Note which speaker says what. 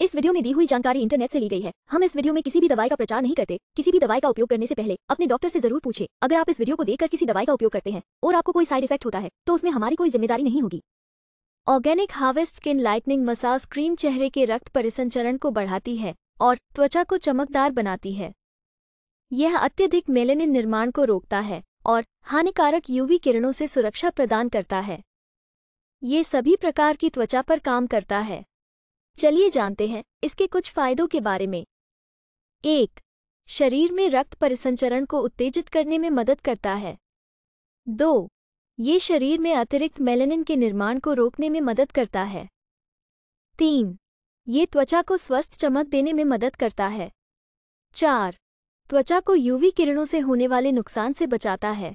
Speaker 1: इस वीडियो में दी हुई जानकारी इंटरनेट से ली गई है हम इस वीडियो में किसी भी दवाई का प्रचार नहीं करते किसी भी दवाई का उपयोग करने से पहले अपने डॉक्टर से जरूर पूछे अगर आप इस वीडियो को देखकर किसी दवाई का उपयोग करते हैं और आपको कोई साइड इफेक्ट होता है तो उसमें हमारी कोई जिम्मेदारी नहीं होगी organic harvest skin lightening massage cream चेहरे के रक्त परिसंचरण को बढ़ाती है और त्वचा को चमकदार बनाती है यह अत्यधिक मेलेनिन निर्माण को रोकता है और हानिकारक यूवी किरणों से सुरक्षा प्रदान करता है ये सभी प्रकार की त्वचा पर काम करता है चलिए जानते हैं इसके कुछ फायदों के बारे में एक शरीर में रक्त परिसंचरण को उत्तेजित करने में मदद करता है दो ये शरीर में अतिरिक्त मेलेनिन के निर्माण को रोकने में मदद करता है तीन ये त्वचा को स्वस्थ चमक देने में मदद करता है चार त्वचा को यूवी किरणों से होने वाले नुकसान से बचाता है